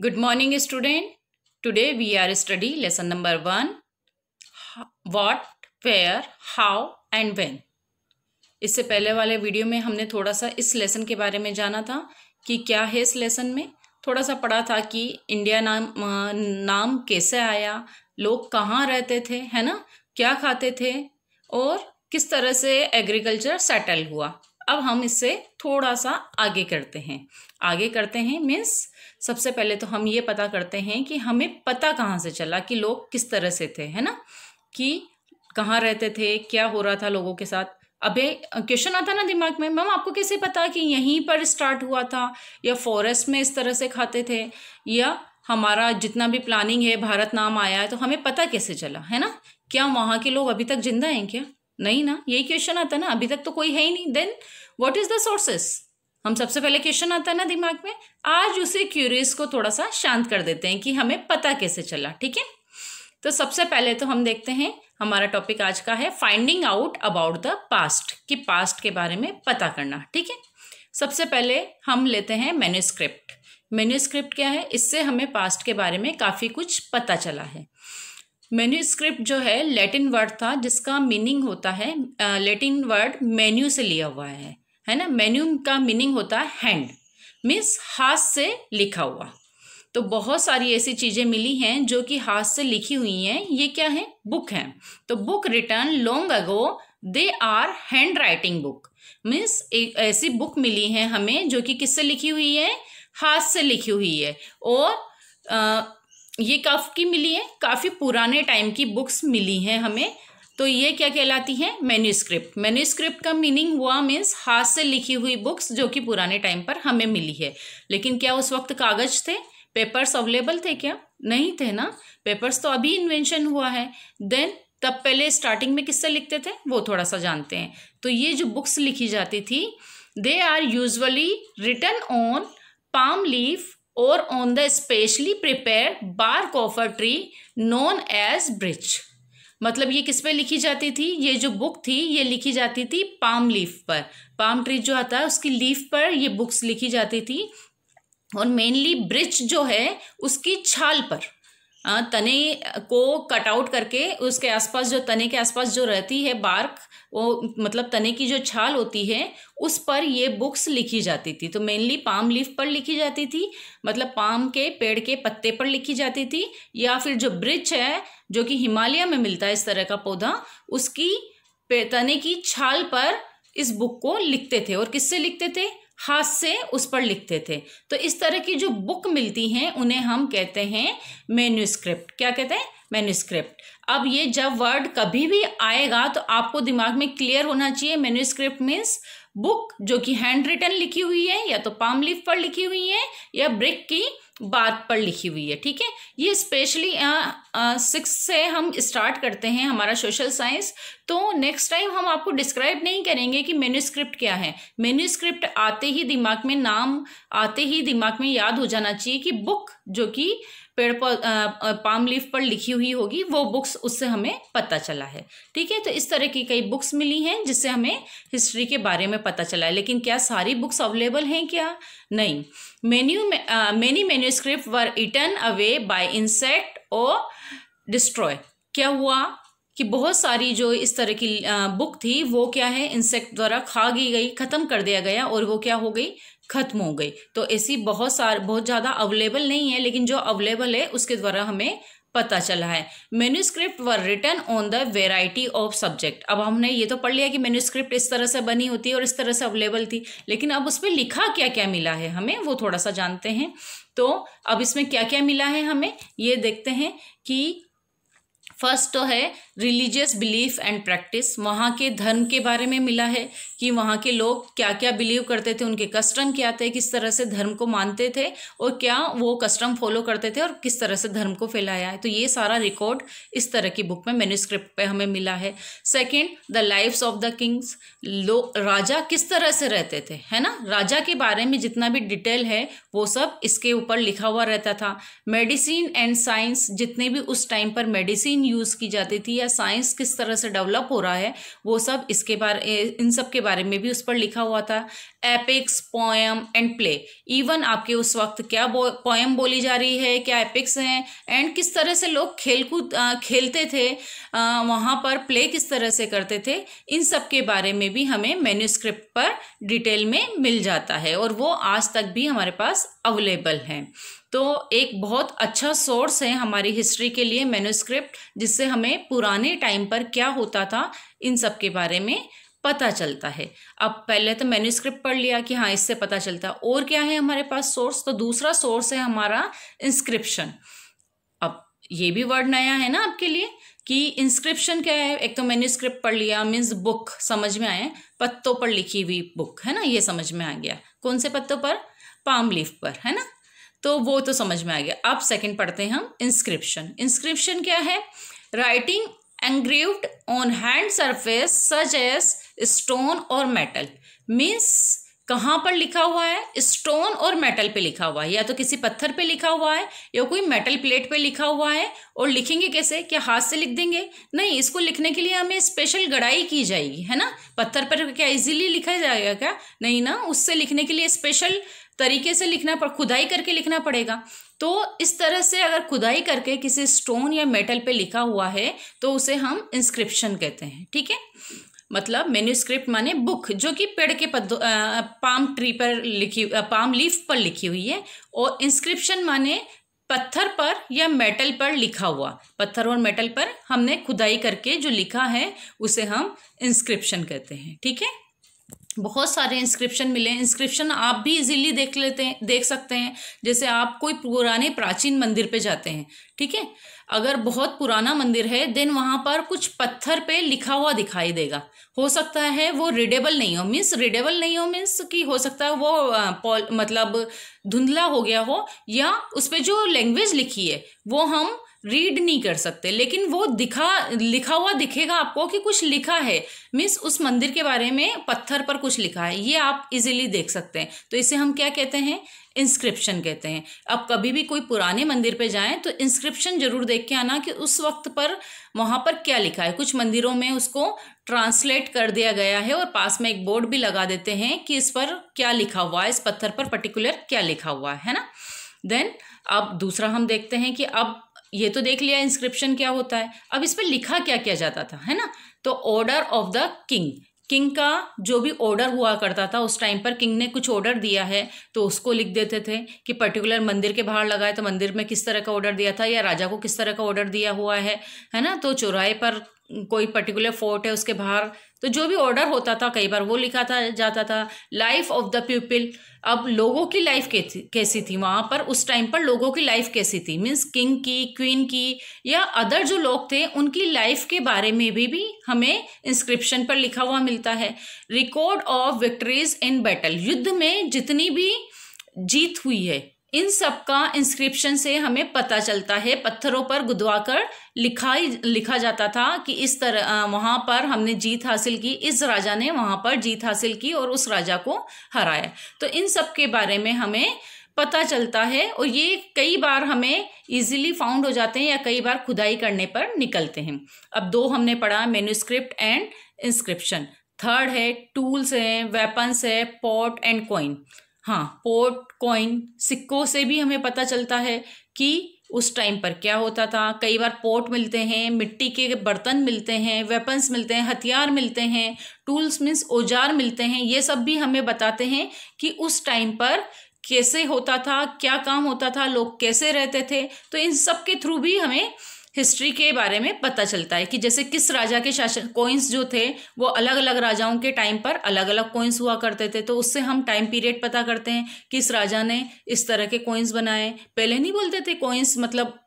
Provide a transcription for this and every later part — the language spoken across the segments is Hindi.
Good morning student. Today we are study lesson number 1 what, where, how and when. इससे पहले वाले वीडियो में हमने थोड़ा सा इस लेसन के बारे में जाना था कि क्या है इस लेसन में थोड़ा सा पढ़ा था कि इंडिया नाम नाम कैसे आया लोग कहाँ रहते थे है ना क्या खाते थे और किस तरह से एग्रीकल्चर सेटल हुआ अब हम इससे थोड़ा सा आगे करते हैं आगे करते हैं मीन्स सबसे पहले तो हम ये पता करते हैं कि हमें पता कहाँ से चला कि लोग किस तरह से थे है ना कि कहाँ रहते थे क्या हो रहा था लोगों के साथ अबे क्वेश्चन आता ना दिमाग में मैम आपको कैसे पता कि यहीं पर स्टार्ट हुआ था या फॉरेस्ट में इस तरह से खाते थे या हमारा जितना भी प्लानिंग है भारत नाम आया है तो हमें पता कैसे चला है ना क्या वहाँ के लोग अभी तक जिंदा हैं क्या नहीं ना यही क्वेश्चन आता ना अभी तक तो कोई है ही नहीं then what is the sources हम सबसे पहले क्वेश्चन आता है ना दिमाग में आज उसी क्यूरियस को थोड़ा सा शांत कर देते हैं कि हमें पता कैसे चला ठीक है तो सबसे पहले तो हम देखते हैं हमारा टॉपिक आज का है finding out about the past कि पास्ट के बारे में पता करना ठीक है सबसे पहले हम लेते हैं मेन्यूस्क्रिप्ट मेन्यूस्क्रिप्ट क्या है इससे हमें पास्ट के बारे में काफ़ी कुछ पता चला है मेन्यूस्क्रिप्ट जो है लैटिन वर्ड था जिसका मीनिंग होता है लैटिन वर्ड मेन्यू से लिया हुआ है है ना मेन्यू का मीनिंग होता है हैंड मीन्स हाथ से लिखा हुआ तो बहुत सारी ऐसी चीज़ें मिली हैं जो कि हाथ से लिखी हुई हैं ये क्या है बुक है तो book written long ago they are handwriting book means एक ऐसी बुक मिली है हमें जो कि किससे लिखी हुई है हाथ से लिखी हुई है और आ, ये कब की मिली है काफ़ी पुराने टाइम की बुक्स मिली हैं हमें तो ये क्या कहलाती है मेन्यूस्क्रिप्ट मेन्यूस्क्रिप्ट का मीनिंग हुआ मीन्स हाथ से लिखी हुई बुक्स जो कि पुराने टाइम पर हमें मिली है लेकिन क्या उस वक्त कागज थे पेपर्स अवेलेबल थे क्या नहीं थे ना पेपर्स तो अभी इन्वेंशन हुआ है देन तब पहले स्टार्टिंग में किससे लिखते थे वो थोड़ा सा जानते हैं तो ये जो बुक्स लिखी जाती थी they are usually written on palm leaf और on the specially prepare bark कॉफर ट्री नोन एज ब्रिज मतलब ये किस पे लिखी जाती थी ये जो बुक थी ये लिखी जाती थी पाम लीफ पर पाम ट्री जो आता है उसकी लीफ पर ये बुक्स लिखी जाती थी और मेनली ब्रिज जो है उसकी छाल पर हाँ, तने को कट आउट करके उसके आसपास जो तने के आसपास जो रहती है बार्क वो मतलब तने की जो छाल होती है उस पर ये बुक्स लिखी जाती थी तो मेनली पाम लीफ पर लिखी जाती थी मतलब पाम के पेड़ के पत्ते पर लिखी जाती थी या फिर जो ब्रिज है जो कि हिमालय में मिलता है इस तरह का पौधा उसकी तने की छाल पर इस बुक को लिखते थे और किससे लिखते थे हाथ से उस पर लिखते थे तो इस तरह की जो बुक मिलती हैं उन्हें हम कहते हैं मेन्यूस्क्रिप्ट क्या कहते हैं मेन्यूस्क्रिप्ट अब ये जब वर्ड कभी भी आएगा तो आपको दिमाग में क्लियर होना चाहिए मेन्यूस्क्रिप्ट मीन्स बुक जो कि हैंड रिटन लिखी हुई है या तो पाम लीफ पर लिखी हुई है या ब्रिक की बात पर लिखी हुई है ठीक है ये स्पेशली सिक्स से हम स्टार्ट करते हैं हमारा सोशल साइंस तो नेक्स्ट टाइम हम आपको डिस्क्राइब नहीं करेंगे कि मेन्यूस्क्रिप्ट क्या है मेन्यूस्क्रिप्ट आते ही दिमाग में नाम आते ही दिमाग में याद हो जाना चाहिए कि बुक जो कि पेड़ पौ पाम लीफ पर लिखी हुई होगी वो बुक्स उससे हमें पता चला है ठीक है तो इस तरह की कई बुक्स मिली हैं जिससे हमें हिस्ट्री के बारे में पता चला है लेकिन क्या सारी बुक्स अवेलेबल हैं क्या नहीं menu many manuscript were eaten away by insect और डिस्ट्रॉय क्या हुआ कि बहुत सारी जो इस तरह की बुक थी वो क्या है इंसेक्ट द्वारा खा गई गई ख़त्म कर दिया गया और वो क्या हो गई ख़त्म हो गई तो ऐसी बहुत सार बहुत ज़्यादा अवेलेबल नहीं है लेकिन जो अवेलेबल है उसके द्वारा हमें पता चला है manuscript were written on the variety of subject अब हमने ये तो पढ़ लिया कि मेन्यूस्क्रिप्ट इस तरह से बनी होती है और इस तरह से अवेलेबल थी लेकिन अब उसमें लिखा क्या क्या मिला है हमें वो थोड़ा सा जानते हैं तो अब इसमें क्या क्या मिला है हमें ये देखते हैं कि फर्स्ट तो है रिलीजियस बिलीफ एंड प्रैक्टिस वहाँ के धर्म के बारे में मिला है कि वहाँ के लोग क्या क्या बिलीव करते थे उनके कस्टम क्या थे किस तरह से धर्म को मानते थे और क्या वो कस्टम फॉलो करते थे और किस तरह से धर्म को फैलाया है तो ये सारा रिकॉर्ड इस तरह की बुक में मेन्यूस्क्रिप्ट पे हमें मिला है second the lives of the kings लो राजा किस तरह से रहते थे है ना राजा के बारे में जितना भी डिटेल है वो सब इसके ऊपर लिखा हुआ रहता था मेडिसिन एंड साइंस जितने भी उस टाइम पर मेडिसिन यूज़ की जाती थी या साइंस किस तरह से डेवलप हो रहा है वो सब इसके बारे इन सब के बारे में भी उस पर लिखा हुआ था epics poem and play even आपके उस वक्त क्या बो, पोएम बोली जा रही है क्या एपिक्स हैं एंड किस तरह से लोग खेलकूद खेलते थे वहाँ पर प्ले किस तरह से करते थे इन सब के बारे में भी हमें मेन्यूस्क्रिप्ट पर डिटेल में मिल जाता है और वो आज तक भी हमारे पास अवेलेबल हैं तो एक बहुत अच्छा सोर्स है हमारी हिस्ट्री के लिए मेनोस्क्रिप्ट जिससे हमें पुराने टाइम पर क्या होता था इन सब के बारे में पता चलता है अब पहले तो मेन्यूस्क्रिप्ट पढ़ लिया कि हाँ इससे पता चलता है और क्या है हमारे पास सोर्स तो दूसरा सोर्स है हमारा इंस्क्रिप्शन अब ये भी वर्ड नया है ना आपके लिए कि इंस्क्रिप्शन क्या है एक तो मेन्यूस्क्रिप्ट पढ़ लिया मीन्स बुक समझ में आए पत्तों पर लिखी हुई बुक है ना ये समझ में आ गया कौन से पत्तों पर पाम लीफ पर है ना तो वो तो समझ में आ गया अब सेकंड पढ़ते हैं हम इंस्क्रिप्शन इंस्क्रिप्शन क्या है writing engraved on hard surface such as stone और मेटल मीन्स कहाँ पर लिखा हुआ है स्टोन और मेटल पे लिखा हुआ है या तो किसी पत्थर पे लिखा हुआ है या कोई मेटल प्लेट पे लिखा हुआ है और लिखेंगे कैसे क्या हाथ से लिख देंगे नहीं इसको लिखने के लिए हमें स्पेशल गढ़ाई की जाएगी है ना पत्थर पर क्या इजीली लिखा जाएगा क्या नहीं ना उससे लिखने के लिए स्पेशल तरीके से लिखना पड़ खुदाई करके लिखना पड़ेगा तो इस तरह से अगर खुदाई करके किसी स्टोन या मेटल पे लिखा हुआ है तो उसे हम इंस्क्रिप्शन कहते हैं ठीक है मतलब मेन्यूस्क्रिप्ट माने बुक जो कि पेड़ के पद पाम ट्री पर लिखी पाम लीफ पर लिखी हुई है और इंस्क्रिप्शन माने पत्थर पर या मेटल पर लिखा हुआ पत्थर और मेटल पर हमने खुदाई करके जो लिखा है उसे हम इंस्क्रिप्शन कहते हैं ठीक है बहुत सारे इंस्क्रिप्शन मिले इंस्क्रिप्शन आप भी इजीली देख लेते हैं देख सकते हैं जैसे आप कोई पुराने प्राचीन मंदिर पे जाते हैं ठीक है अगर बहुत पुराना मंदिर है देन वहाँ पर कुछ पत्थर पे लिखा हुआ दिखाई देगा हो सकता है वो रिडेबल नहीं हो मीन्स रिडेबल नहीं हो मीन्स कि हो सकता है वो मतलब धुंधला हो गया हो या उस पर जो लैंग्वेज लिखी है वो हम रीड नहीं कर सकते लेकिन वो दिखा लिखा हुआ दिखेगा आपको कि कुछ लिखा है मीन्स उस मंदिर के बारे में पत्थर पर कुछ लिखा है ये आप इजीली देख सकते हैं तो इसे हम क्या कहते हैं इंस्क्रिप्शन कहते हैं अब कभी भी कोई पुराने मंदिर पे जाएं तो इंस्क्रिप्शन जरूर देख के आना कि उस वक्त पर वहाँ पर क्या लिखा है कुछ मंदिरों में उसको ट्रांसलेट कर दिया गया है और पास में एक बोर्ड भी लगा देते हैं कि इस पर क्या लिखा हुआ है इस पत्थर पर पर्टिकुलर क्या लिखा हुआ है ना देन अब दूसरा हम देखते हैं कि अब ये तो देख लिया इंस्क्रिप्शन क्या होता है अब इस पर लिखा क्या किया जाता था है ना तो order of the king king का जो भी ऑर्डर हुआ करता था उस टाइम पर किंग ने कुछ ऑर्डर दिया है तो उसको लिख देते थे कि पर्टिकुलर मंदिर के बाहर लगाए तो मंदिर में किस तरह का ऑर्डर दिया था या राजा को किस तरह का ऑर्डर दिया हुआ है है ना तो चौराहे पर कोई पर्टिकुलर फोर्ट है उसके बाहर तो जो भी ऑर्डर होता था कई बार वो लिखा था जाता था लाइफ ऑफ द पीपल अब लोगों की लाइफ कैसी थी वहाँ पर उस टाइम पर लोगों की लाइफ कैसी थी मीन्स किंग की क्वीन की या अदर जो लोग थे उनकी लाइफ के बारे में भी भी हमें इंस्क्रिप्शन पर लिखा हुआ मिलता है record of victories in battle युद्ध में जितनी भी जीत हुई है इन सब का इंस्क्रिप्शन से हमें पता चलता है पत्थरों पर गुदवाकर लिखा लिखा जाता था कि इस तरह वहाँ पर हमने जीत हासिल की इस राजा ने वहाँ पर जीत हासिल की और उस राजा को हराया तो इन सब के बारे में हमें पता चलता है और ये कई बार हमें इजीली फाउंड हो जाते हैं या कई बार खुदाई करने पर निकलते हैं अब दो हमने पढ़ा मेन्यूस्क्रिप्ट एंड इंस्क्रिप्शन थर्ड है टूल्स हैं वेपन्स है पॉट एंड कॉइन हाँ पोर्ट कॉइन सिक्कों से भी हमें पता चलता है कि उस टाइम पर क्या होता था कई बार पोर्ट मिलते हैं मिट्टी के बर्तन मिलते हैं वेपन्स मिलते हैं हथियार मिलते हैं टूल्स मीन्स औजार मिलते हैं ये सब भी हमें बताते हैं कि उस टाइम पर कैसे होता था क्या काम होता था लोग कैसे रहते थे तो इन सब के थ्रू भी हमें हिस्ट्री के बारे में पता चलता है कि जैसे किस राजा के शासन कोइंस जो थे वो अलग अलग राजाओं के टाइम पर अलग अलग कोइंस हुआ करते थे तो उससे हम टाइम पीरियड पता करते हैं किस राजा ने इस तरह के कोइंस बनाए पहले नहीं बोलते थे कोइंस मतलब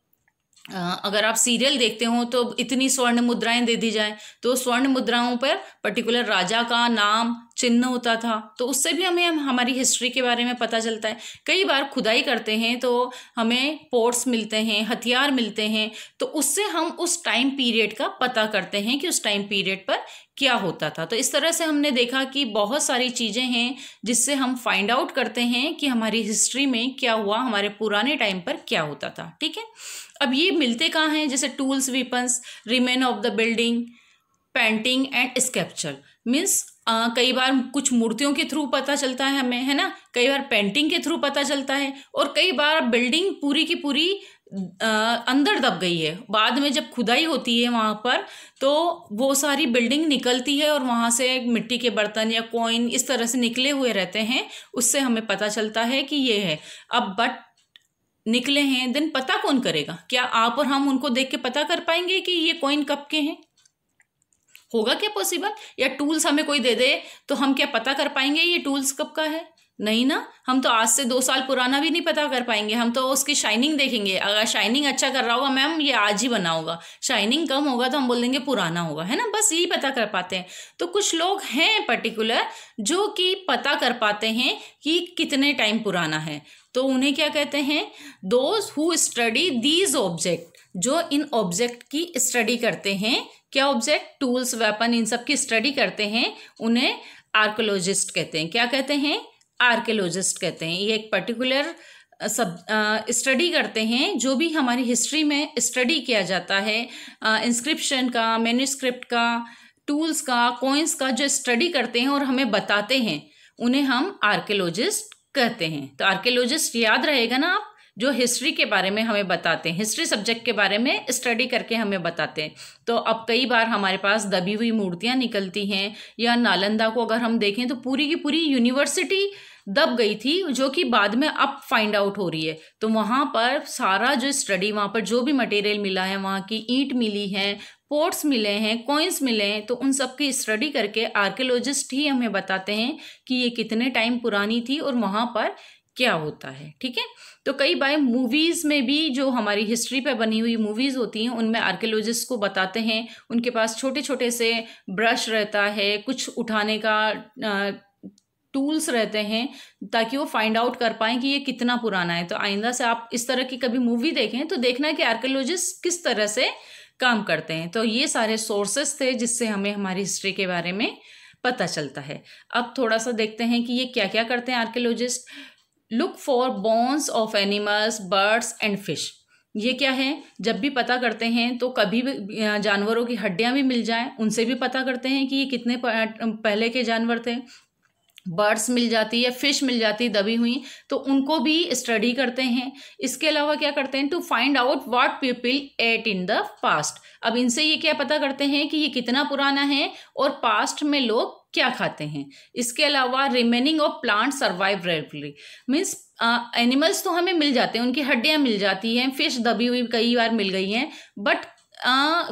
अगर आप सीरियल देखते हो तो इतनी स्वर्ण मुद्राएं दे दी जाए तो स्वर्ण मुद्राओं पर पर्टिकुलर राजा का नाम चिन्ह होता था तो उससे भी हमें हम, हमारी हिस्ट्री के बारे में पता चलता है कई बार खुदाई करते हैं तो हमें पोर्ट्स मिलते हैं हथियार मिलते हैं तो उससे हम उस टाइम पीरियड का पता करते हैं कि उस टाइम पीरियड पर क्या होता था तो इस तरह से हमने देखा कि बहुत सारी चीज़ें हैं जिससे हम फाइंड आउट करते हैं कि हमारी हिस्ट्री में क्या हुआ हमारे पुराने टाइम पर क्या होता था ठीक है अब ये मिलते कहाँ हैं जैसे tools weapons remain of the building painting and sculpture means कई बार कुछ मूर्तियों के थ्रू पता चलता है हमें है ना कई बार पेंटिंग के थ्रू पता चलता है और कई बार बिल्डिंग पूरी की पूरी अंदर दब गई है बाद में जब खुदाई होती है वहाँ पर तो वो सारी बिल्डिंग निकलती है और वहाँ से मिट्टी के बर्तन या कॉइन इस तरह से निकले हुए रहते हैं उससे हमें पता चलता है कि ये है अब बट निकले हैं देन पता कौन करेगा क्या आप और हम उनको देख के पता कर पाएंगे कि ये कॉइन कब के हैं होगा क्या पॉसिबल या टूल्स हमें कोई दे दे तो हम क्या पता कर पाएंगे ये टूल्स कब का है नहीं ना हम तो आज से दो साल पुराना भी नहीं पता कर पाएंगे हम तो उसकी शाइनिंग देखेंगे अगर शाइनिंग अच्छा कर रहा होगा मैम ये आज ही बना होगा शाइनिंग कम होगा तो हम बोल देंगे पुराना होगा है ना बस यही पता कर पाते हैं तो कुछ लोग हैं पर्टिकुलर जो कि पता कर पाते हैं कि कितने टाइम पुराना है तो उन्हें क्या कहते हैं those who study these object जो इन ऑब्जेक्ट की स्टडी करते हैं क्या ऑब्जेक्ट टूल्स वेपन इन सब की स्टडी करते हैं उन्हें आर्कोलॉजिस्ट कहते हैं क्या कहते हैं आर्कियोलॉजिस्ट कहते हैं ये एक पर्टिकुलर सब स्टडी करते हैं जो भी हमारी हिस्ट्री में स्टडी किया जाता है इंस्क्रिप्शन का मेन्यूस्क्रिप्ट का टूल्स का कोइंस का जो स्टडी करते हैं और हमें बताते हैं उन्हें हम आर्कियोलॉजिस्ट कहते हैं तो आर्कियोलॉजिस्ट याद रहेगा ना आप जो हिस्ट्री के बारे में हमें बताते हैं हिस्ट्री सब्जेक्ट के बारे में स्टडी करके हमें बताते हैं तो अब कई बार हमारे पास दबी हुई मूर्तियाँ निकलती हैं या नालंदा को अगर हम देखें तो पूरी की पूरी यूनिवर्सिटी दब गई थी जो कि बाद में अब फाइंड आउट हो रही है तो वहाँ पर सारा जो स्टडी वहाँ पर जो भी मटेरियल मिला है वहाँ की ईंट मिली है पोर्ट्स मिले हैं कॉइन्स मिले हैं तो उन सब की स्टडी करके आर्कियोलॉजिस्ट ही हमें बताते हैं कि ये कितने टाइम पुरानी थी और वहाँ पर क्या होता है ठीक है तो कई बार मूवीज़ में भी जो हमारी हिस्ट्री पे बनी हुई मूवीज़ होती हैं उनमें आर्कियोलॉजिस्ट को बताते हैं उनके पास छोटे छोटे से ब्रश रहता है कुछ उठाने का आ, टूल्स रहते हैं ताकि वो फाइंड आउट कर पाएं कि ये कितना पुराना है तो आइंदा से आप इस तरह की कभी मूवी देखें तो देखना कि आर्कियोलॉजिस्ट किस तरह से काम करते हैं तो ये सारे सोर्सेस थे जिससे हमें हमारी हिस्ट्री के बारे में पता चलता है अब थोड़ा सा देखते हैं कि ये क्या क्या करते हैं archaeologist look for bones of animals birds and fish ये क्या है जब भी पता करते हैं तो कभी भी जानवरों की हड्डियाँ भी मिल जाएं उनसे भी पता करते हैं कि ये कितने पहले के जानवर थे बर्ड्स मिल जाती है फिश मिल जाती दबी हुई तो उनको भी स्टडी करते हैं इसके अलावा क्या करते हैं to find out what people ate in the past अब इनसे ये क्या पता करते हैं कि ये कितना पुराना है और पास्ट में लोग क्या खाते हैं इसके अलावा remaining of plant survive regularly means animals तो हमें मिल जाते हैं उनकी हड्डियाँ मिल जाती हैं फिश दबी हुई कई बार मिल गई हैं बट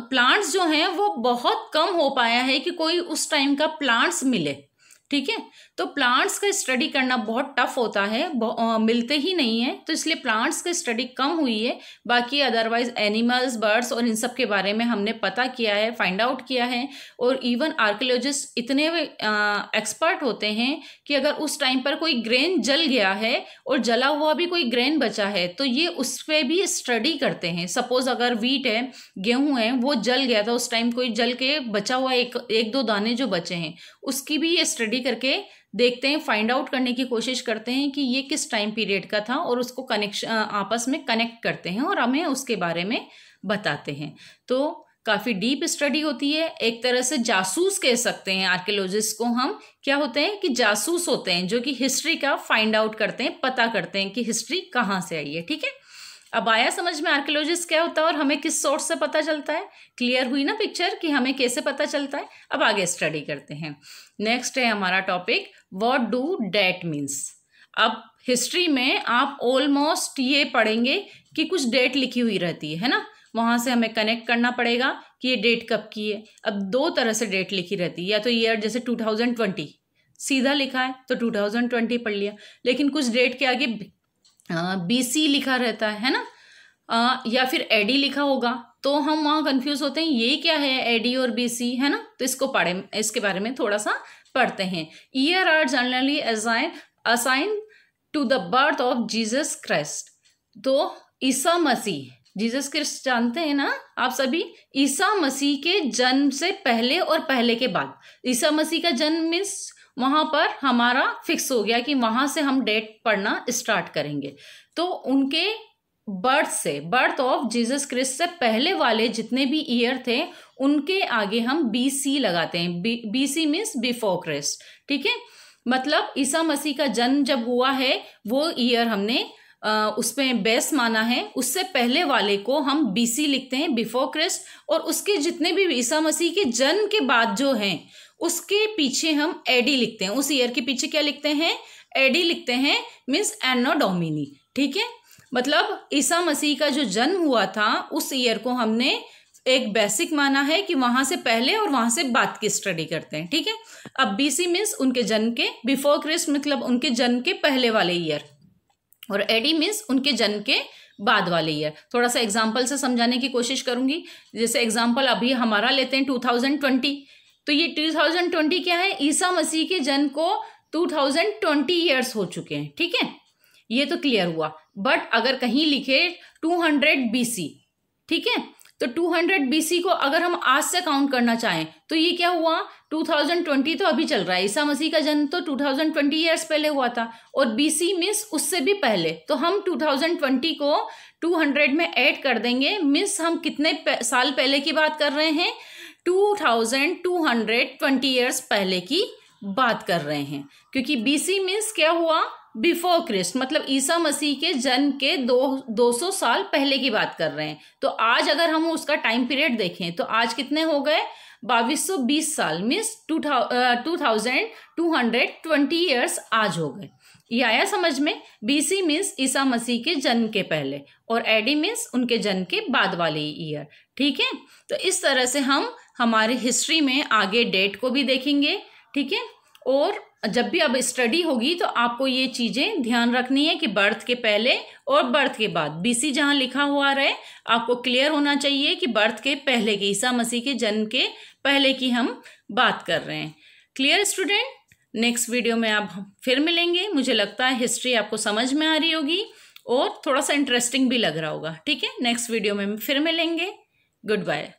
प्लांट्स जो हैं वो बहुत कम हो पाया है कि कोई उस टाइम का प्लांट्स मिले ठीक है तो प्लांट्स का स्टडी करना बहुत टफ होता है आ, मिलते ही नहीं है तो इसलिए प्लांट्स का स्टडी कम हुई है बाकी अदरवाइज एनिमल्स बर्ड्स और इन सब के बारे में हमने पता किया है फाइंड आउट किया है और इवन आर्कोलॉजिस्ट इतने एक्सपर्ट होते हैं कि अगर उस टाइम पर कोई ग्रेन जल गया है और जला हुआ भी कोई ग्रेन बचा है तो ये उस पर भी स्टडी करते हैं सपोज अगर वीट है गेहूँ है वो जल गया था उस टाइम कोई जल के बचा हुआ एक एक दो दाने जो बचे हैं उसकी भी ये स्टडी करके देखते हैं फाइंड आउट करने की कोशिश करते हैं कि ये किस टाइम पीरियड का था और उसको कनेक्शन आपस में कनेक्ट करते हैं और हमें उसके बारे में बताते हैं तो काफ़ी डीप स्टडी होती है एक तरह से जासूस कह सकते हैं आर्कियोलॉजिस्ट को हम क्या होते हैं कि जासूस होते हैं जो कि हिस्ट्री का फाइंड आउट करते हैं पता करते हैं कि हिस्ट्री कहाँ से आई है ठीक है अब आया समझ में आर्कियोलॉजिस्ट क्या होता है और हमें किस सोर्स से पता चलता है क्लियर हुई ना पिक्चर कि हमें कैसे पता चलता है अब आगे स्टडी करते हैं नेक्स्ट है हमारा topic what do date means अब हिस्ट्री में आप ऑलमोस्ट ये पढ़ेंगे कि कुछ डेट लिखी हुई रहती है है ना वहाँ से हमें कनेक्ट करना पड़ेगा कि ये डेट कब की है अब दो तरह से डेट लिखी रहती है या तो ईयर जैसे 2020 सीधा लिखा है तो 2020 पढ़ लिया लेकिन कुछ डेट के आगे बी सी लिखा रहता है ना आ, या फिर एडी लिखा होगा तो हम वहाँ कंफ्यूज होते हैं ये क्या है एडी और बी सी है ना तो इसको पढ़े इसके बारे में थोड़ा सा पढ़ते हैं year are generally assign assign to the birth of Jesus Christ तो ईसा मसीह जीसस क्रिस्ट जानते हैं ना आप सभी ईसा मसीह के जन्म से पहले और पहले के बाद ईसा मसीह का जन्म मीन्स वहाँ पर हमारा फिक्स हो गया कि वहाँ से हम डेट पढ़ना स्टार्ट करेंगे तो उनके बर्थ से बर्थ ऑफ जीसस क्रिस्ट से पहले वाले जितने भी ईयर थे उनके आगे हम बी सी लगाते हैं B B C means before Christ ठीक है मतलब ईसा मसीह का जन्म जब हुआ है वो ईयर हमने उसमें बेस माना है उससे पहले वाले को हम बीसी लिखते हैं बिफोर क्रिस्ट और उसके जितने भी ईसा मसीह के जन्म के बाद जो हैं उसके पीछे हम एडी लिखते हैं उस ईयर के पीछे क्या लिखते हैं एडी लिखते हैं मीन्स एनोडोमिनी ठीक है मतलब ईसा मसीह का जो जन्म हुआ था उस ईयर को हमने एक बेसिक माना है कि वहां से पहले और वहां से बाद की स्टडी करते हैं ठीक है अब बीसी मीन्स उनके जन्म के बिफोर क्रिस्ट मतलब उनके जन्म के पहले वाले ईयर और एडी मीन्स उनके जन्म के बाद वाले ईयर थोड़ा सा एग्जाम्पल से समझाने की कोशिश करूंगी जैसे एग्जाम्पल अभी हमारा लेते हैं टू थाउजेंड ट्वेंटी तो ये 2020 क्या है ईसा मसीह के जन्म को 2020 ईयर्स हो चुके हैं ठीक है ये तो क्लियर हुआ बट अगर कहीं लिखे 200 सी ठीक है तो 200 सी को अगर हम आज से काउंट करना चाहें तो ये क्या हुआ 2020 तो अभी चल रहा है ईसा मसीह का जन्म तो 2020 ईयर्स पहले हुआ था और बी सी मीन्स उससे भी पहले तो हम 2020 को 200 में ऐड कर देंगे मीन्स हम कितने साल पहले की बात कर रहे हैं two thousand two hundred twenty years पहले की बात कर रहे हैं क्योंकि बीसी मीन्स क्या हुआ बिफोर क्रिस्ट मतलब ईसा मसीह के जन्म के दो दो सौ साल पहले की बात कर रहे हैं तो आज अगर हम उसका टाइम पीरियड देखें तो आज कितने हो गए बाईस सौ बीस साल means two two thousand two hundred twenty years आज हो गए ये आया समझ में बीसी मीन्स ईसा मसीह के जन्म के पहले और एडी मीन्स उनके जन्म के बाद वाले ईयर ठीक है तो इस तरह से हम हमारे हिस्ट्री में आगे डेट को भी देखेंगे ठीक है और जब भी अब स्टडी होगी तो आपको ये चीज़ें ध्यान रखनी है कि बर्थ के पहले और बर्थ के बाद बीसी जहाँ लिखा हुआ रहे आपको क्लियर होना चाहिए कि बर्थ के पहले की ईसा मसीह के जन्म के पहले की हम बात कर रहे हैं क्लियर स्टूडेंट नेक्स्ट वीडियो में आप फिर मिलेंगे मुझे लगता है हिस्ट्री आपको समझ में आ रही होगी और थोड़ा सा इंटरेस्टिंग भी लग रहा होगा ठीक है नेक्स्ट वीडियो में फिर मिलेंगे Goodbye.